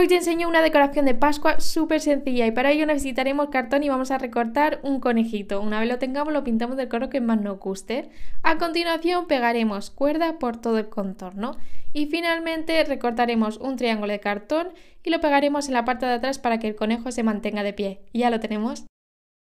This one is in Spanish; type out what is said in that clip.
Hoy te enseño una decoración de Pascua súper sencilla y para ello necesitaremos cartón y vamos a recortar un conejito. Una vez lo tengamos lo pintamos del color que más nos guste. A continuación pegaremos cuerda por todo el contorno y finalmente recortaremos un triángulo de cartón y lo pegaremos en la parte de atrás para que el conejo se mantenga de pie. ya lo tenemos.